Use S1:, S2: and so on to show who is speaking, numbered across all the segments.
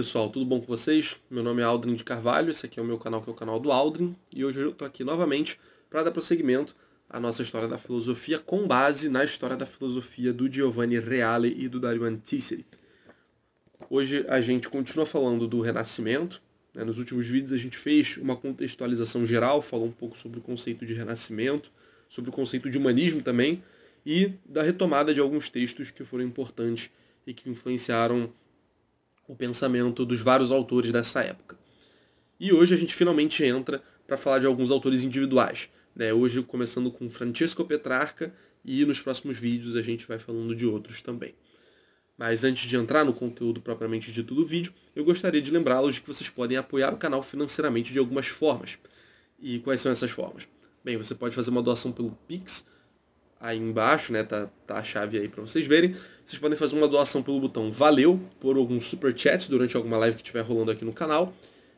S1: pessoal, tudo bom com vocês? Meu nome é Aldrin de Carvalho, esse aqui é o meu canal, que é o canal do Aldrin, e hoje eu estou aqui novamente para dar prosseguimento à nossa história da filosofia com base na história da filosofia do Giovanni Reale e do Dario Anticeri. Hoje a gente continua falando do Renascimento. Né? Nos últimos vídeos a gente fez uma contextualização geral, falou um pouco sobre o conceito de Renascimento, sobre o conceito de humanismo também, e da retomada de alguns textos que foram importantes e que influenciaram o pensamento dos vários autores dessa época. E hoje a gente finalmente entra para falar de alguns autores individuais. Né? Hoje começando com Francisco Petrarca e nos próximos vídeos a gente vai falando de outros também. Mas antes de entrar no conteúdo propriamente dito do vídeo, eu gostaria de lembrá-los de que vocês podem apoiar o canal financeiramente de algumas formas. E quais são essas formas? Bem, você pode fazer uma doação pelo Pix, aí embaixo, né? Tá, tá a chave aí para vocês verem. Vocês podem fazer uma doação pelo botão Valeu, por algum super chat durante alguma live que estiver rolando aqui no canal.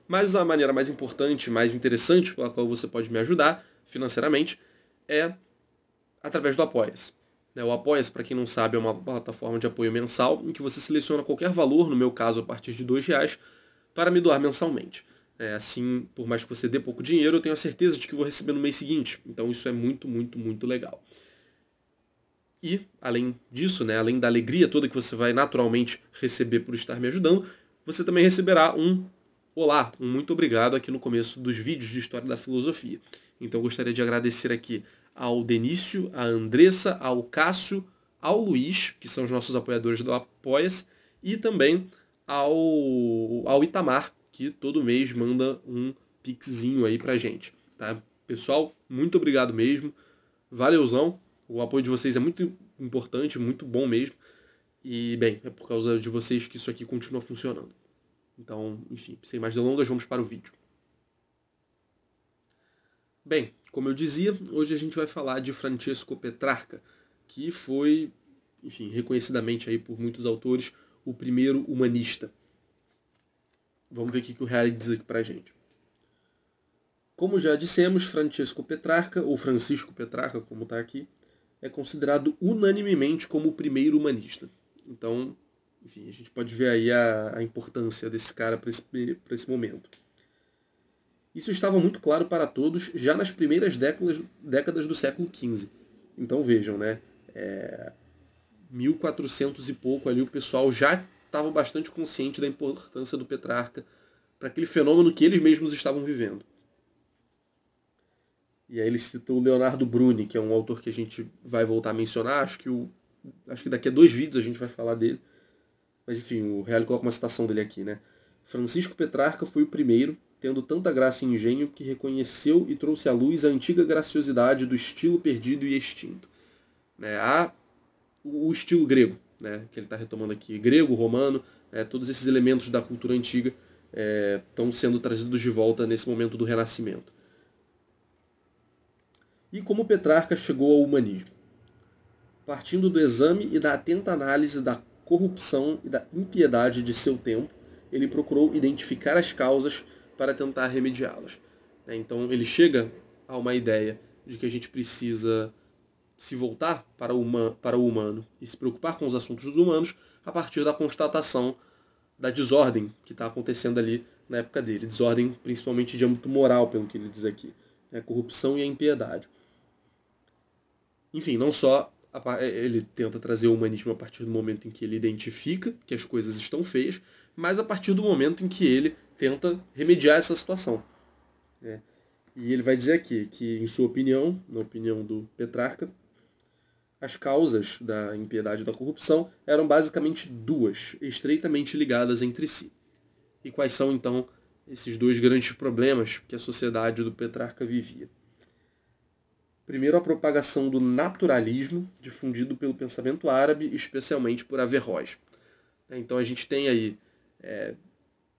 S1: Mas a maneira mais importante, mais interessante pela qual você pode me ajudar financeiramente é através do Apoia-se. Né, o Apoia-se, para quem não sabe, é uma plataforma de apoio mensal em que você seleciona qualquer valor, no meu caso a partir de R$ reais, para me doar mensalmente. É, assim, por mais que você dê pouco dinheiro, eu tenho a certeza de que vou receber no mês seguinte. Então isso é muito, muito, muito legal. E, além disso, né, além da alegria toda que você vai naturalmente receber por estar me ajudando, você também receberá um olá, um muito obrigado aqui no começo dos vídeos de História da Filosofia. Então eu gostaria de agradecer aqui ao Denício, à Andressa, ao Cássio, ao Luiz, que são os nossos apoiadores do Apoia-se, e também ao, ao Itamar, que todo mês manda um pixinho aí pra gente. Tá? Pessoal, muito obrigado mesmo. Valeuzão. O apoio de vocês é muito importante, muito bom mesmo. E, bem, é por causa de vocês que isso aqui continua funcionando. Então, enfim, sem mais delongas, vamos para o vídeo. Bem, como eu dizia, hoje a gente vai falar de Francesco Petrarca, que foi, enfim, reconhecidamente aí por muitos autores, o primeiro humanista. Vamos ver o que o Harry diz aqui para a gente. Como já dissemos, Francesco Petrarca, ou Francisco Petrarca, como está aqui, é considerado unanimemente como o primeiro humanista. Então, enfim, a gente pode ver aí a, a importância desse cara para esse, esse momento. Isso estava muito claro para todos já nas primeiras décadas, décadas do século XV. Então vejam, né? É, 1400 e pouco ali o pessoal já estava bastante consciente da importância do Petrarca para aquele fenômeno que eles mesmos estavam vivendo. E aí ele cita o Leonardo Bruni, que é um autor que a gente vai voltar a mencionar. Acho que, o, acho que daqui a dois vídeos a gente vai falar dele. Mas enfim, o Real coloca uma citação dele aqui, né? Francisco Petrarca foi o primeiro, tendo tanta graça e engenho, que reconheceu e trouxe à luz a antiga graciosidade do estilo perdido e extinto. Né? Há o estilo grego, né? que ele está retomando aqui, grego, romano, né? todos esses elementos da cultura antiga é, estão sendo trazidos de volta nesse momento do Renascimento e como Petrarca chegou ao humanismo, partindo do exame e da atenta análise da corrupção e da impiedade de seu tempo, ele procurou identificar as causas para tentar remediá-las. Né, então ele chega a uma ideia de que a gente precisa se voltar para o, humano, para o humano e se preocupar com os assuntos dos humanos a partir da constatação da desordem que está acontecendo ali na época dele. Desordem principalmente de âmbito moral, pelo que ele diz aqui. Né? Corrupção e a impiedade. Enfim, não só a, é, ele tenta trazer o humanismo a partir do momento em que ele identifica que as coisas estão feias, mas a partir do momento em que ele tenta remediar essa situação. Né? E ele vai dizer aqui que, em sua opinião, na opinião do Petrarca, as causas da impiedade e da corrupção eram basicamente duas, estreitamente ligadas entre si. E quais são, então, esses dois grandes problemas que a sociedade do Petrarca vivia? Primeiro, a propagação do naturalismo, difundido pelo pensamento árabe, especialmente por Averroes. Né, então a gente tem aí, é,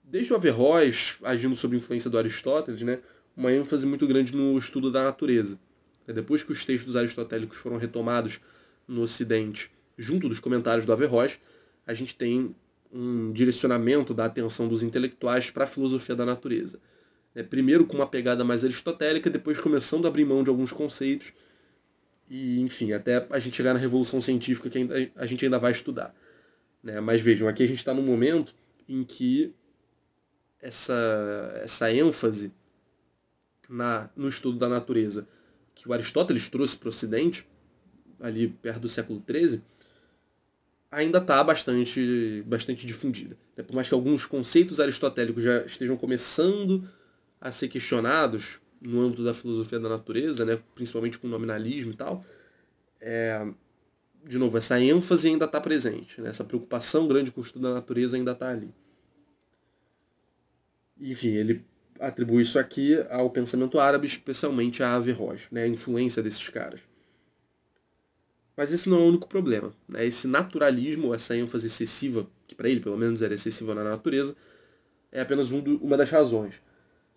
S1: desde o Averroes, agindo sob influência do Aristóteles, né, uma ênfase muito grande no estudo da natureza. É, depois que os textos aristotélicos foram retomados no Ocidente, junto dos comentários do Averroes, a gente tem um direcionamento da atenção dos intelectuais para a filosofia da natureza. Né? Primeiro com uma pegada mais aristotélica, depois começando a abrir mão de alguns conceitos. E, enfim, até a gente chegar na revolução científica que a gente ainda vai estudar. Né? Mas vejam, aqui a gente está num momento em que essa, essa ênfase na, no estudo da natureza que o Aristóteles trouxe para o Ocidente, ali perto do século XIII, ainda está bastante, bastante difundida. Né? Por mais que alguns conceitos aristotélicos já estejam começando a ser questionados no âmbito da filosofia da natureza, né, principalmente com o nominalismo e tal, é, de novo, essa ênfase ainda está presente, né, essa preocupação grande com o estudo da natureza ainda está ali. Enfim, ele atribui isso aqui ao pensamento árabe, especialmente a Averroes, né, a influência desses caras. Mas esse não é o único problema. Né? Esse naturalismo, essa ênfase excessiva, que para ele pelo menos era excessiva na natureza, é apenas um do, uma das razões.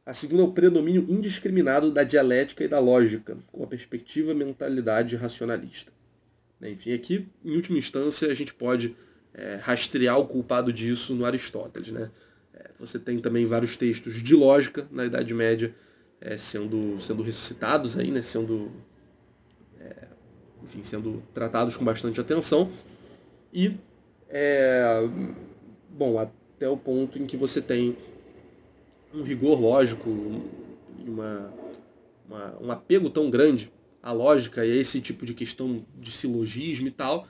S1: A segunda é o predomínio indiscriminado da dialética e da lógica, com a perspectiva mentalidade racionalista. Né, enfim, aqui, em última instância, a gente pode é, rastrear o culpado disso no Aristóteles. Né? É, você tem também vários textos de lógica na Idade Média é, sendo, sendo ressuscitados aí, né? sendo, é, enfim, sendo tratados com bastante atenção. E, é, bom, até o ponto em que você tem um rigor lógico uma, uma, um apego tão grande à lógica e a esse tipo de questão de silogismo e tal,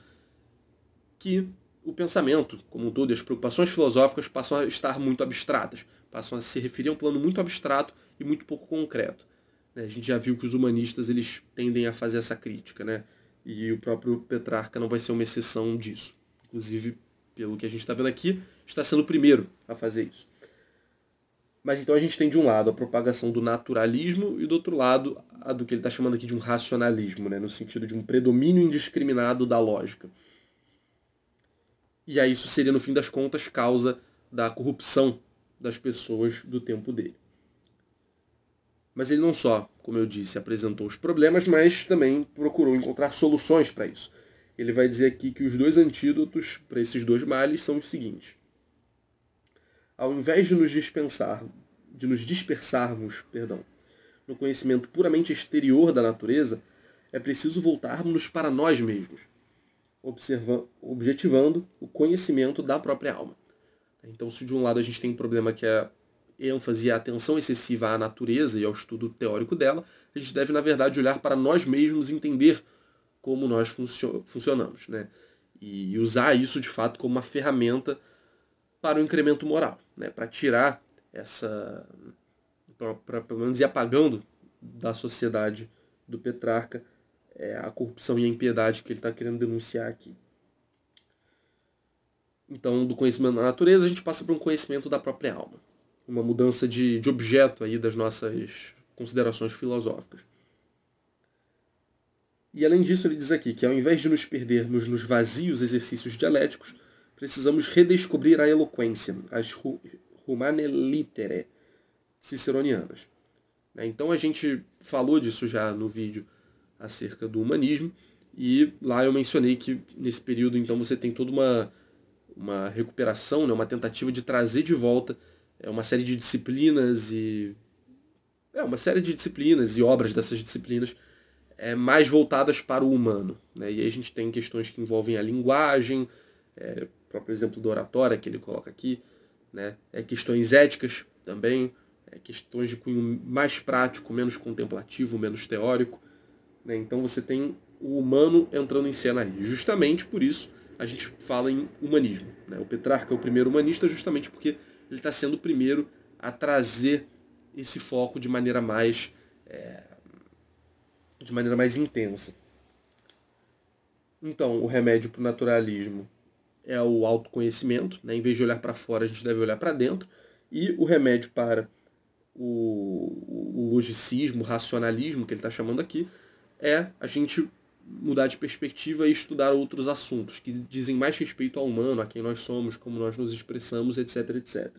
S1: que o pensamento, como um todo, e as preocupações filosóficas passam a estar muito abstratas, passam a se referir a um plano muito abstrato e muito pouco concreto. Né, a gente já viu que os humanistas eles tendem a fazer essa crítica, né? E o próprio Petrarca não vai ser uma exceção disso. Inclusive, pelo que a gente está vendo aqui, está sendo o primeiro a fazer isso. Mas então a gente tem de um lado a propagação do naturalismo e do outro lado a do que ele está chamando aqui de um racionalismo, né? no sentido de um predomínio indiscriminado da lógica. E aí isso seria, no fim das contas, causa da corrupção das pessoas do tempo dele. Mas ele não só, como eu disse, apresentou os problemas, mas também procurou encontrar soluções para isso. Ele vai dizer aqui que os dois antídotos para esses dois males são os seguintes ao invés de nos dispensar, de nos dispersarmos, perdão, no conhecimento puramente exterior da natureza, é preciso voltarmos para nós mesmos, objetivando o conhecimento da própria alma. Então, se de um lado a gente tem um problema que é ênfase e a atenção excessiva à natureza e ao estudo teórico dela, a gente deve, na verdade, olhar para nós mesmos e entender como nós funcio funcionamos. Né? E usar isso, de fato, como uma ferramenta para o incremento moral né, para tirar essa. para pelo menos ir apagando da sociedade do Petrarca é, a corrupção e a impiedade que ele está querendo denunciar aqui. Então, do conhecimento da natureza, a gente passa para um conhecimento da própria alma. Uma mudança de, de objeto aí das nossas considerações filosóficas. E além disso, ele diz aqui que ao invés de nos perdermos nos vazios exercícios dialéticos, precisamos redescobrir a eloquência, as humane litere ciceronianas. Né, então a gente falou disso já no vídeo acerca do humanismo, e lá eu mencionei que nesse período então você tem toda uma, uma recuperação, né, uma tentativa de trazer de volta é, uma série de disciplinas e. É, uma série de disciplinas e obras dessas disciplinas é, mais voltadas para o humano. Né? E aí a gente tem questões que envolvem a linguagem, é, próprio exemplo do oratório que ele coloca aqui, né? é questões éticas também, é questões de cunho mais prático, menos contemplativo, menos teórico. Né? Então você tem o humano entrando em cena aí. Justamente por isso a gente fala em humanismo. Né? O Petrarca é o primeiro humanista justamente porque ele está sendo o primeiro a trazer esse foco de maneira mais é, de maneira mais intensa. Então, o remédio para o naturalismo é o autoconhecimento, né? em vez de olhar para fora, a gente deve olhar para dentro, e o remédio para o, o logicismo, o racionalismo, que ele está chamando aqui, é a gente mudar de perspectiva e estudar outros assuntos que dizem mais respeito ao humano, a quem nós somos, como nós nos expressamos, etc, etc.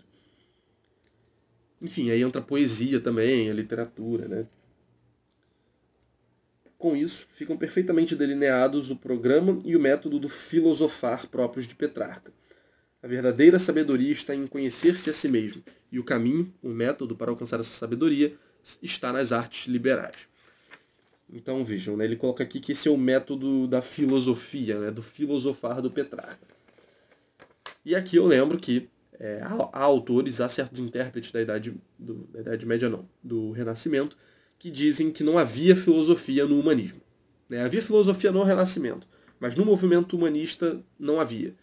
S1: Enfim, aí entra a poesia também, a literatura, né? Com isso, ficam perfeitamente delineados o programa e o método do filosofar próprios de Petrarca. A verdadeira sabedoria está em conhecer-se a si mesmo, e o caminho, o método para alcançar essa sabedoria, está nas artes liberais. Então vejam, né, ele coloca aqui que esse é o método da filosofia, né, do filosofar do Petrarca. E aqui eu lembro que é, há, há, autores, há certos intérpretes da Idade, do, da idade Média, não, do Renascimento, que dizem que não havia filosofia no humanismo. Né? Havia filosofia no Renascimento, mas no movimento humanista não havia.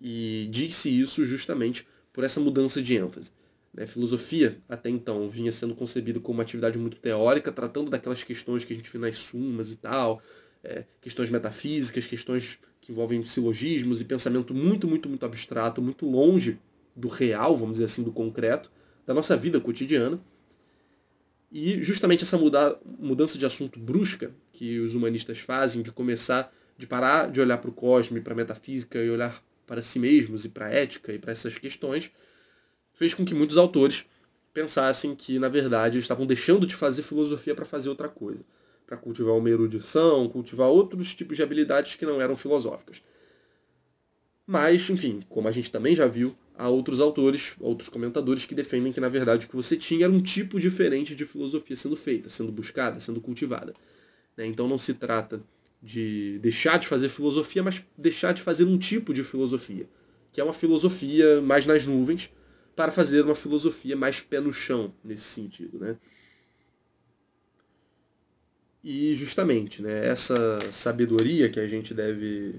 S1: E disse isso justamente por essa mudança de ênfase. Né? Filosofia, até então, vinha sendo concebida como uma atividade muito teórica, tratando daquelas questões que a gente vê nas sumas e tal, é, questões metafísicas, questões que envolvem silogismos e pensamento muito, muito, muito abstrato, muito longe do real, vamos dizer assim, do concreto, da nossa vida cotidiana. E justamente essa muda, mudança de assunto brusca que os humanistas fazem, de começar, de parar de olhar para o cosmos, para a metafísica e olhar para si mesmos e para a ética e para essas questões, fez com que muitos autores pensassem que, na verdade, eles estavam deixando de fazer filosofia para fazer outra coisa, para cultivar uma erudição, cultivar outros tipos de habilidades que não eram filosóficas. Mas, enfim, como a gente também já viu, a outros autores, outros comentadores que defendem que na verdade o que você tinha era um tipo diferente de filosofia sendo feita, sendo buscada, sendo cultivada. Né? Então não se trata de deixar de fazer filosofia, mas deixar de fazer um tipo de filosofia, que é uma filosofia mais nas nuvens, para fazer uma filosofia mais pé no chão nesse sentido, né? E justamente, né, essa sabedoria que a gente deve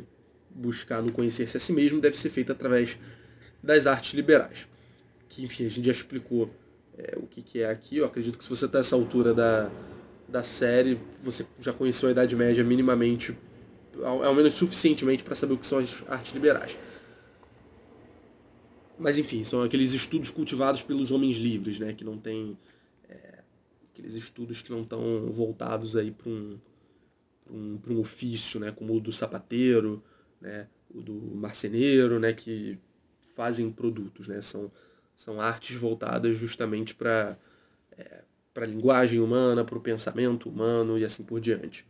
S1: buscar no conhecer-se a si mesmo deve ser feita através das artes liberais. Que, enfim, a gente já explicou é, o que, que é aqui. Eu acredito que se você está nessa altura da, da série, você já conheceu a Idade Média minimamente, ao, ao menos suficientemente, para saber o que são as artes liberais. Mas, enfim, são aqueles estudos cultivados pelos homens livres, né? Que não tem... É, aqueles estudos que não estão voltados aí para um, um, um ofício, né? Como o do sapateiro, né? o do marceneiro, né, que fazem produtos, né? São, são artes voltadas justamente para é, a linguagem humana, para o pensamento humano e assim por diante.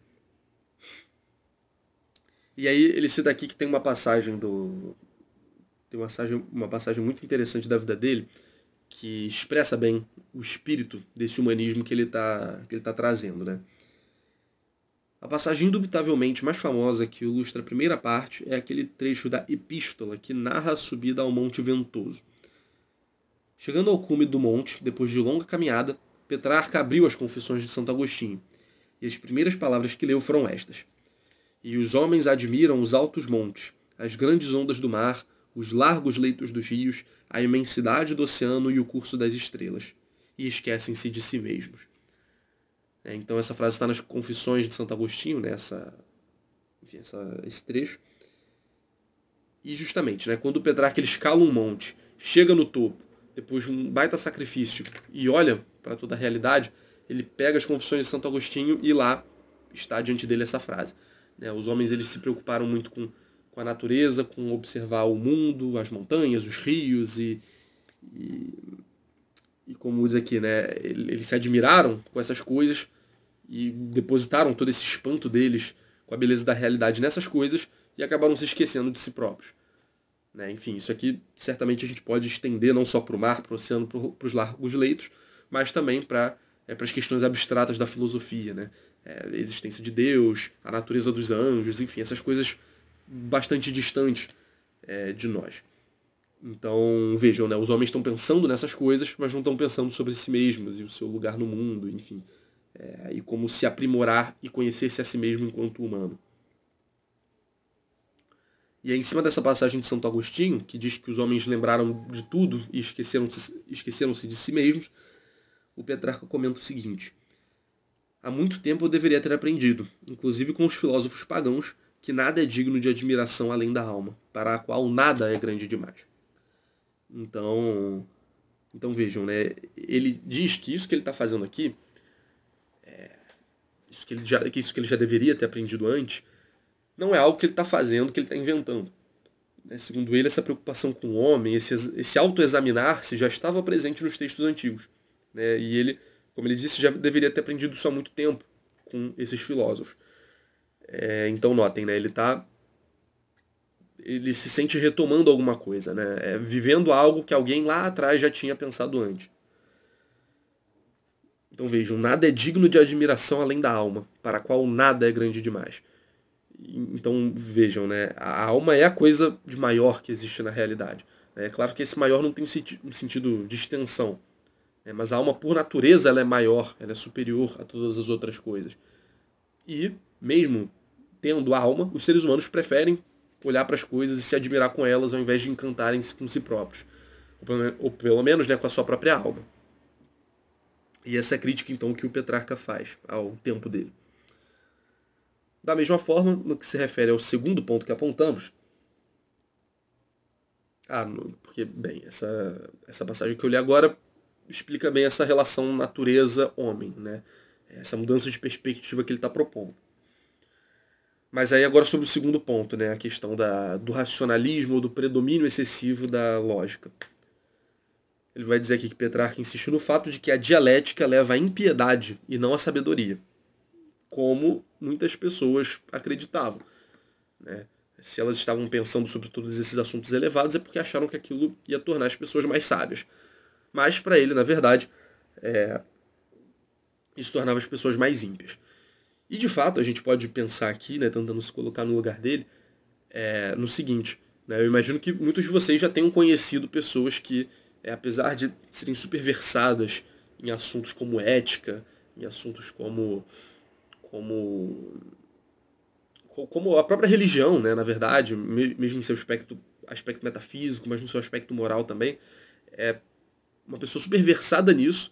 S1: E aí ele cita aqui que tem uma passagem do. Tem uma passagem, uma passagem muito interessante da vida dele que expressa bem o espírito desse humanismo que ele está tá trazendo, né? A passagem indubitavelmente mais famosa que ilustra a primeira parte é aquele trecho da Epístola que narra a subida ao Monte Ventoso. Chegando ao cume do monte, depois de longa caminhada, Petrarca abriu as Confissões de Santo Agostinho, e as primeiras palavras que leu foram estas: E os homens admiram os altos montes, as grandes ondas do mar, os largos leitos dos rios, a imensidade do oceano e o curso das estrelas, e esquecem-se de si mesmos. É, então essa frase está nas Confissões de Santo Agostinho, né? essa, enfim, essa, esse trecho. E justamente, né, quando o Petrarca escala um monte, chega no topo, depois de um baita sacrifício e olha para toda a realidade, ele pega as Confissões de Santo Agostinho e lá está diante dele essa frase. Né? Os homens eles se preocuparam muito com, com a natureza, com observar o mundo, as montanhas, os rios e, e e como diz aqui, né, eles se admiraram com essas coisas e depositaram todo esse espanto deles com a beleza da realidade nessas coisas e acabaram se esquecendo de si próprios. Né? Enfim, isso aqui certamente a gente pode estender não só para o mar, para o oceano, para os largos leitos, mas também para é, as questões abstratas da filosofia, né? É, a existência de Deus, a natureza dos anjos, enfim, essas coisas bastante distantes é, de nós. Então, vejam, né? Os homens estão pensando nessas coisas, mas não estão pensando sobre si mesmos e o seu lugar no mundo, enfim. É, e como se aprimorar e conhecer-se a si mesmo enquanto humano. E é em cima dessa passagem de Santo Agostinho, que diz que os homens lembraram de tudo e esqueceram-se esqueceram de si mesmos, o Petrarca comenta o seguinte. Há muito tempo eu deveria ter aprendido, inclusive com os filósofos pagãos, que nada é digno de admiração além da alma, para a qual nada é grande demais. Então, então vejam, né? Ele diz que isso que ele está fazendo aqui, é, isso que ele já, que isso que ele já deveria ter aprendido antes, não é algo que ele está fazendo, que ele está inventando. Né? Segundo ele, essa preocupação com o homem, esse, esse autoexaminar-se já estava presente nos textos antigos. Né? E ele, como ele disse, já deveria ter aprendido isso há muito tempo com esses filósofos. É, então notem, né? Ele está ele se sente retomando alguma coisa, né? É, vivendo algo que alguém lá atrás já tinha pensado antes. Então vejam, nada é digno de admiração além da alma, para a qual nada é grande demais. Então vejam, né? A alma é a coisa de maior que existe na realidade. Né? É claro que esse maior não tem um sentido de extensão, né? mas a alma por natureza ela é maior, ela é superior a todas as outras coisas. E mesmo tendo a alma, os seres humanos preferem olhar para as coisas e se admirar com elas ao invés de encantarem-se com si próprios. Ou pelo menos né, com a sua própria alma. E essa é a crítica então que o Petrarca faz ao tempo dele. Da mesma forma, no que se refere ao segundo ponto que apontamos, ah, porque, bem, essa, essa passagem que eu li agora explica bem essa relação natureza-homem, né? Essa mudança de perspectiva que ele está propondo. Mas aí agora sobre o segundo ponto, né? A questão da, do racionalismo, ou do predomínio excessivo da lógica. Ele vai dizer aqui que Petrarca insiste no fato de que a dialética leva à impiedade e não à sabedoria, como muitas pessoas acreditavam. Né? Se elas estavam pensando sobre todos esses assuntos elevados, é porque acharam que aquilo ia tornar as pessoas mais sábias. Mas para ele, na verdade, é... isso tornava as pessoas mais ímpias. E de fato, a gente pode pensar aqui, né, tentando se colocar no lugar dele, é, no seguinte. Né, eu imagino que muitos de vocês já tenham conhecido pessoas que, é, apesar de serem super versadas em assuntos como ética, em assuntos como. como como a própria religião, né, na verdade, mesmo em seu aspecto, aspecto metafísico, mas no seu aspecto moral também, é uma pessoa super versada nisso,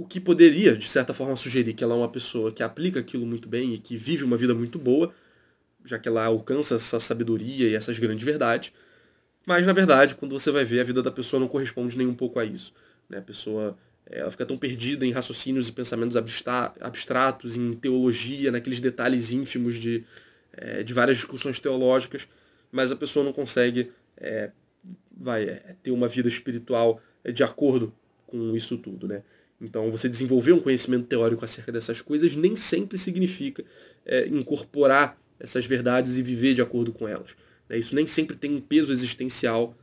S1: o que poderia, de certa forma, sugerir que ela é uma pessoa que aplica aquilo muito bem e que vive uma vida muito boa, já que ela alcança essa sabedoria e essas grandes verdades. Mas, na verdade, quando você vai ver, a vida da pessoa não corresponde nem um pouco a isso. Né? A pessoa eh, ela fica tão perdida em raciocínios e pensamentos abstratos, em teologia, naqueles detalhes ínfimos de, é, de várias discussões teológicas, mas a pessoa não consegue é, vai, é, ter uma vida espiritual de acordo com isso tudo. Né? Então, você desenvolver um conhecimento teórico acerca dessas coisas nem sempre significa é, incorporar essas verdades e viver de acordo com elas. Né? Isso nem sempre tem um peso existencial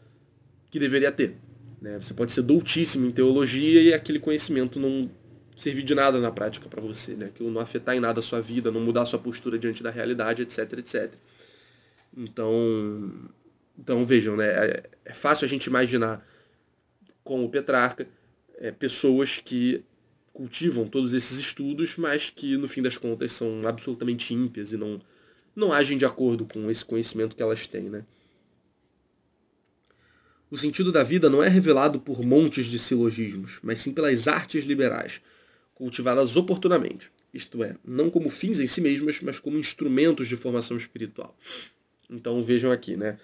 S1: que deveria ter. Né? Você pode ser doutíssimo em teologia e aquele conhecimento não servir de nada na prática para você, né? aquilo não afetar em nada a sua vida, não mudar a sua postura diante da realidade, etc, etc. Então, então vejam, né? é, é fácil a gente imaginar como Petrarca é, pessoas que cultivam todos esses estudos, mas que no fim das contas são absolutamente ímpias e não, não agem de acordo com esse conhecimento que elas têm. Né? O sentido da vida não é revelado por montes de silogismos, mas sim pelas artes liberais, cultivadas oportunamente, isto é, não como fins em si mesmas, mas como instrumentos de formação espiritual. Então vejam aqui, né?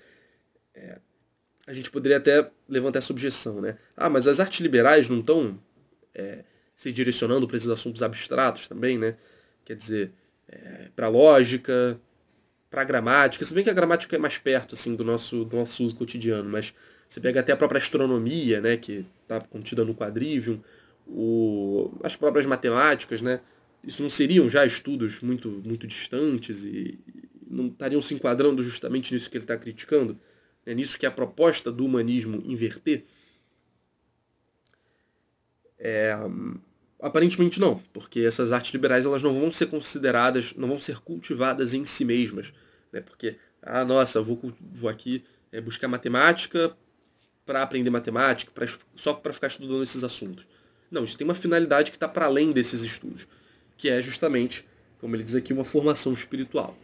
S1: É, a gente poderia até levantar essa objeção, né? Ah, mas as artes liberais não estão é, se direcionando para esses assuntos abstratos também, né? Quer dizer, é, para lógica, para gramática. Se bem que a gramática é mais perto assim do nosso, do nosso uso cotidiano, mas você pega até a própria astronomia, né, que está contida no quadrivium, o, as próprias matemáticas, né? Isso não seriam já estudos muito, muito distantes e, e não estariam se enquadrando justamente nisso que ele está criticando? é nisso que a proposta do humanismo inverter? É, aparentemente não, porque essas artes liberais elas não vão ser consideradas, não vão ser cultivadas em si mesmas, né? Porque ah, nossa, vou vou aqui é, buscar matemática para aprender matemática, pra, só para ficar estudando esses assuntos. Não, isso tem uma finalidade que está para além desses estudos, que é justamente, como ele diz aqui, uma formação espiritual.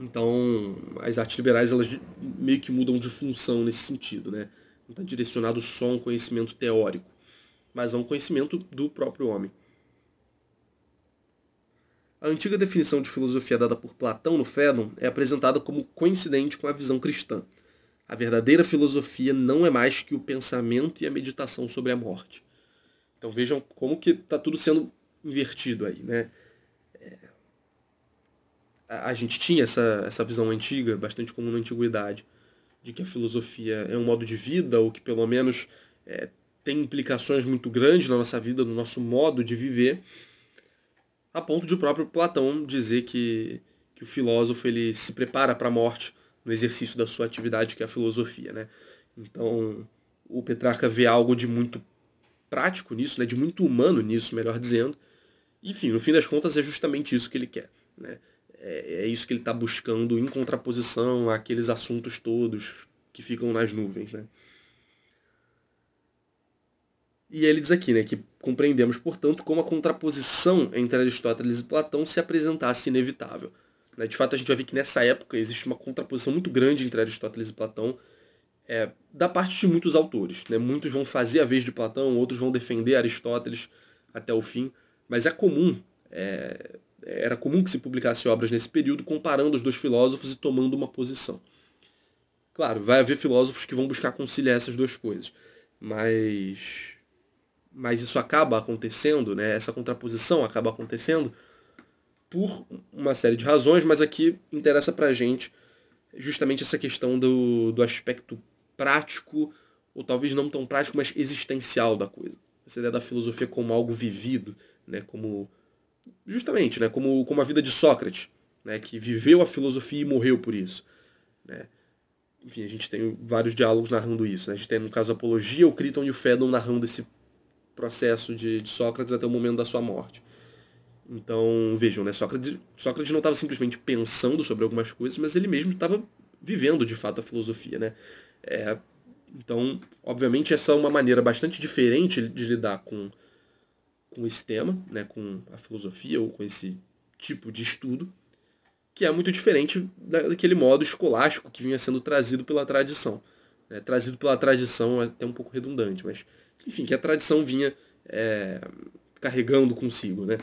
S1: Então, as artes liberais elas meio que mudam de função nesse sentido, né? Não está direcionado só a um conhecimento teórico, mas a um conhecimento do próprio homem. A antiga definição de filosofia dada por Platão no Fédon é apresentada como coincidente com a visão cristã. A verdadeira filosofia não é mais que o pensamento e a meditação sobre a morte. Então vejam como que está tudo sendo invertido aí, né? a, gente tinha essa, essa visão antiga, bastante comum na antiguidade, de que a filosofia é um modo de vida, ou que pelo menos é, tem implicações muito grandes na nossa vida, no nosso modo de viver, a ponto de o próprio Platão dizer que, que o filósofo ele se prepara para a morte no exercício da sua atividade, que é a filosofia. Né? Então, o Petrarca vê algo de muito prático nisso, né? de muito humano nisso, melhor dizendo. Enfim, no fim das contas, é justamente isso que ele quer. Né? é, é isso que ele está buscando em contraposição àqueles assuntos todos que ficam nas nuvens, né? E ele diz aqui, né, que compreendemos, portanto, como a contraposição entre Aristóteles e Platão se apresentasse inevitável. Né? De fato, a gente vai ver que nessa época existe uma contraposição muito grande entre Aristóteles e Platão, é, da parte de muitos autores. Né? Muitos vão fazer a vez de Platão, outros vão defender Aristóteles até o fim, mas é comum é, era comum que se publicasse obras nesse período comparando os dois filósofos e tomando uma posição. Claro, vai haver filósofos que vão buscar conciliar essas duas coisas, mas mas isso acaba acontecendo, né? Essa contraposição acaba acontecendo por uma série de razões, mas aqui interessa para gente justamente essa questão do, do aspecto prático, ou talvez não tão prático, mas existencial da coisa. Essa ideia da filosofia como algo vivido, né? como justamente, né, como, como a vida de Sócrates, né, que viveu a filosofia e morreu por isso. Né? Enfim, a gente tem vários diálogos narrando isso. Né? A gente tem, no caso, a Apologia, o Criton e o Fédon narrando esse processo de, de Sócrates até o momento da sua morte. Então, vejam, né, Sócrates, Sócrates não estava simplesmente pensando sobre algumas coisas, mas ele mesmo estava vivendo, de fato, a filosofia. Né? É, então, obviamente, essa é uma maneira bastante diferente de lidar com com esse tema, né, com a filosofia ou com esse tipo de estudo, que é muito diferente daquele modo escolástico que vinha sendo trazido pela tradição. É, trazido pela tradição é até um pouco redundante, mas enfim, que a tradição vinha é, carregando consigo, né?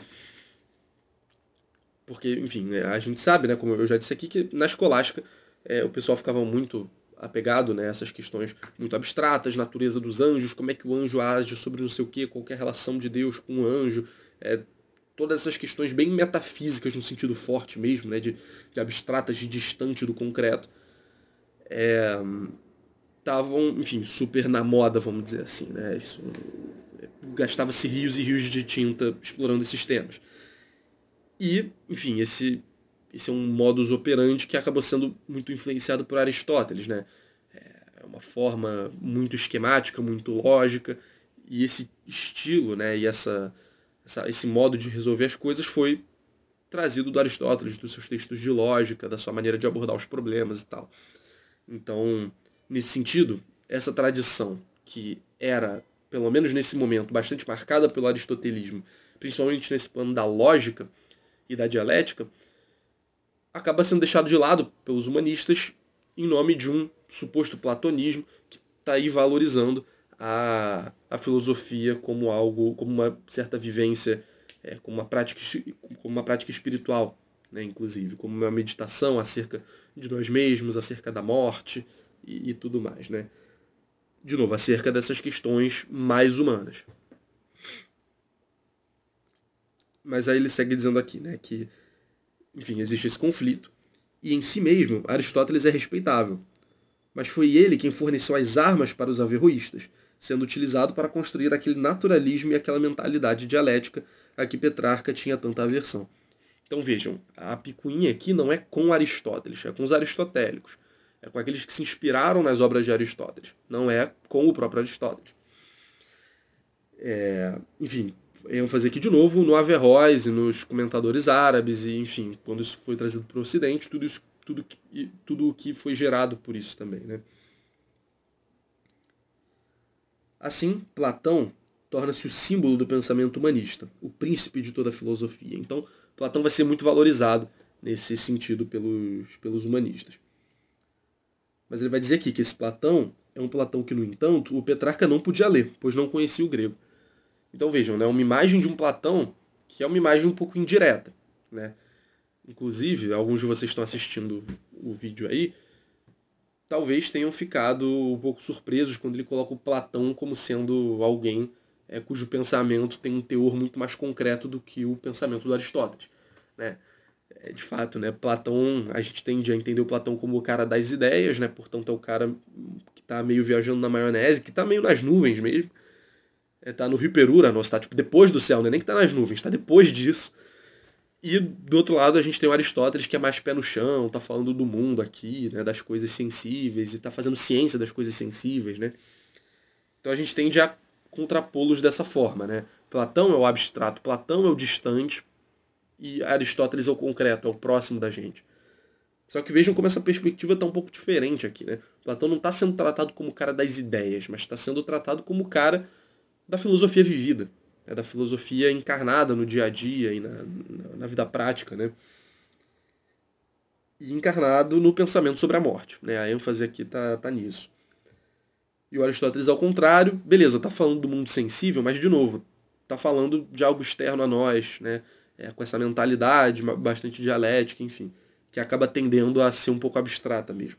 S1: Porque, enfim, né, a gente sabe, né, como eu já disse aqui, que na escolástica é, o pessoal ficava muito apegado né, a essas questões muito abstratas, natureza dos anjos, como é que o anjo age sobre não sei o que, qualquer é relação de Deus com o anjo, é, todas essas questões bem metafísicas no sentido forte mesmo, né, de, de abstratas, de distante do concreto, estavam, é, enfim, super na moda, vamos dizer assim. Né, isso, gastava-se rios e rios de tinta explorando esses temas. E, enfim, esse esse é um modus operandi que acabou sendo muito influenciado por Aristóteles, né? É uma forma muito esquemática, muito lógica, e esse estilo, né, e essa, essa esse modo de resolver as coisas foi trazido do Aristóteles, dos seus textos de lógica, da sua maneira de abordar os problemas e tal. Então, nesse sentido, essa tradição que era, pelo menos nesse momento, bastante marcada pelo aristotelismo, principalmente nesse plano da lógica e da dialética, acaba sendo deixado de lado pelos humanistas em nome de um suposto platonismo que está aí valorizando a, a filosofia como algo, como uma certa vivência, é, como, uma prática, como uma prática espiritual, né, inclusive, como uma meditação acerca de nós mesmos, acerca da morte e, e tudo mais. Né? De novo, acerca dessas questões mais humanas. Mas aí ele segue dizendo aqui, né, que enfim, existe esse conflito, e em si mesmo, Aristóteles é respeitável. Mas foi ele quem forneceu as armas para os averroístas, sendo utilizado para construir aquele naturalismo e aquela mentalidade dialética a que Petrarca tinha tanta aversão. Então vejam, a picuinha aqui não é com Aristóteles, é com os aristotélicos, é com aqueles que se inspiraram nas obras de Aristóteles, não é com o próprio Aristóteles. É, enfim, eu fazer aqui de novo, no Averroes e nos comentadores árabes, e enfim, quando isso foi trazido para o Ocidente, tudo isso tudo que, tudo que foi gerado por isso também. Né? Assim, Platão torna-se o símbolo do pensamento humanista, o príncipe de toda a filosofia. Então, Platão vai ser muito valorizado nesse sentido pelos, pelos humanistas. Mas ele vai dizer aqui que esse Platão é um Platão que, no entanto, o Petrarca não podia ler, pois não conhecia o grego. Então vejam, né, uma imagem de um Platão que é uma imagem um pouco indireta, né? Inclusive, alguns de vocês estão assistindo o vídeo aí, talvez tenham ficado um pouco surpresos quando ele coloca o Platão como sendo alguém é, cujo pensamento tem um teor muito mais concreto do que o pensamento do Aristóteles, né? É, de fato, né, Platão, a gente tende a entender o Platão como o cara das ideias, né, portanto é o cara que está meio viajando na maionese, que está meio nas nuvens mesmo, Está é, no Rio Peru, está né, tipo, depois do céu, né, nem que está nas nuvens, está depois disso. E do outro lado a gente tem o Aristóteles que é mais pé no chão, está falando do mundo aqui, né, das coisas sensíveis, e está fazendo ciência das coisas sensíveis. Né? Então a gente tende a contrapô-los dessa forma. Né? Platão é o abstrato, Platão é o distante, e Aristóteles é o concreto, é o próximo da gente. Só que vejam como essa perspectiva está um pouco diferente aqui. Né? Platão não está sendo tratado como o cara das ideias, mas está sendo tratado como o cara da filosofia vivida, né? da filosofia encarnada no dia a dia e na, na vida prática, né? E encarnado no pensamento sobre a morte, né? A ênfase aqui tá, tá nisso. E o Aristóteles, ao contrário, beleza, tá falando do mundo sensível, mas de novo, tá falando de algo externo a nós, né? É, com essa mentalidade bastante dialética, enfim, que acaba tendendo a ser um pouco abstrata mesmo.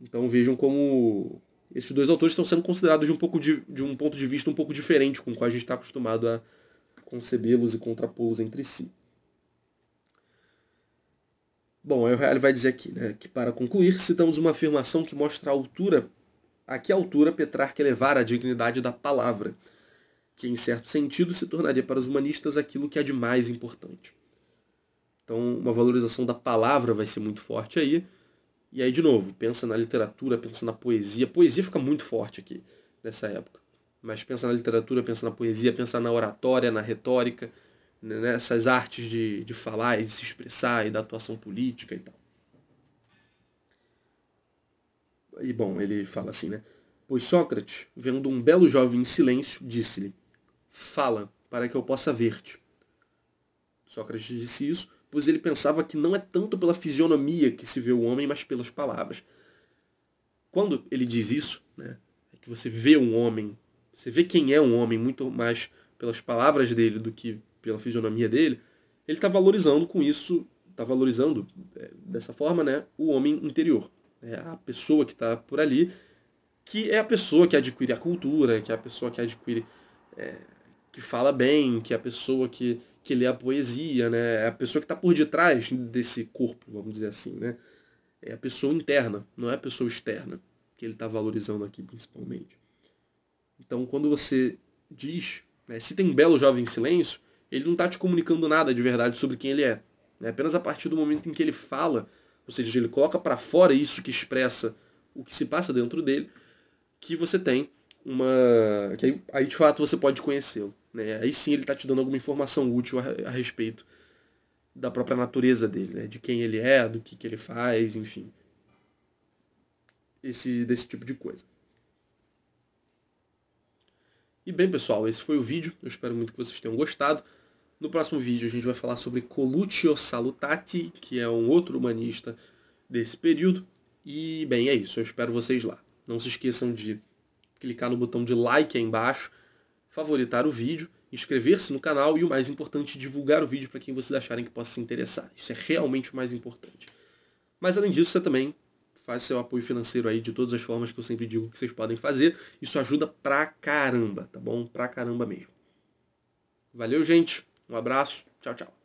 S1: Então vejam como esses dois autores estão sendo considerados de um, pouco de, de um ponto de vista um pouco diferente com o qual a gente está acostumado a concebê-los e contrapô-los entre si. Bom, aí real vai dizer aqui né, que, para concluir, citamos uma afirmação que mostra a altura, a que altura Petrarca elevara a dignidade da palavra, que, em certo sentido, se tornaria para os humanistas aquilo que é de mais importante. Então, uma valorização da palavra vai ser muito forte aí, e aí, de novo, pensa na literatura, pensa na poesia. Poesia fica muito forte aqui, nessa época. Mas pensa na literatura, pensa na poesia, pensa na oratória, na retórica, nessas né? né artes de, de falar e de se expressar e da atuação política e tal. E bom, ele fala assim, né? Pois Sócrates, vendo um belo jovem em silêncio, disse-lhe: Fala, para que eu possa ver-te. Sócrates disse isso, pois ele pensava que não é tanto pela fisionomia que se vê o homem, mas pelas palavras. Quando ele diz isso, né, é que você vê um homem, você vê quem é um homem muito mais pelas palavras dele do que pela fisionomia dele, ele está valorizando com isso, está valorizando é, dessa forma né, o homem interior. É a pessoa que está por ali, que é a pessoa que adquire a cultura, que é a pessoa que adquire. É, que fala bem, que é a pessoa que que lê a poesia, né? É a pessoa que está por detrás desse corpo, vamos dizer assim, né? É a pessoa interna, não é a pessoa externa que ele está valorizando aqui principalmente. Então, quando você diz, né, se tem belo jovem em silêncio, ele não está te comunicando nada de verdade sobre quem ele é. É Apenas a partir do momento em que ele fala, ou seja, ele coloca para fora isso que expressa o que se passa dentro dele, que você tem uma. que aí, aí de fato você pode conhecê-lo. Né? Aí sim ele está te dando alguma informação útil a, a respeito da própria natureza dele, né? de quem ele é, do que, que ele faz, enfim. Esse, desse tipo de coisa. E bem, pessoal, esse foi o vídeo. Eu espero muito que vocês tenham gostado. No próximo vídeo a gente vai falar sobre Coluccio Salutati, que é um outro humanista desse período. E, bem, é isso. Eu espero vocês lá. Não se esqueçam de clicar no botão de like aí embaixo favoritar o vídeo, inscrever-se no canal e, o mais importante, divulgar o vídeo para quem vocês acharem que possa se interessar. Isso é realmente o mais importante. Mas, além disso, você também faz seu apoio financeiro aí de todas as formas que eu sempre digo que vocês podem fazer. Isso ajuda pra caramba, tá bom? Pra caramba mesmo. Valeu, gente. Um abraço. Tchau, tchau.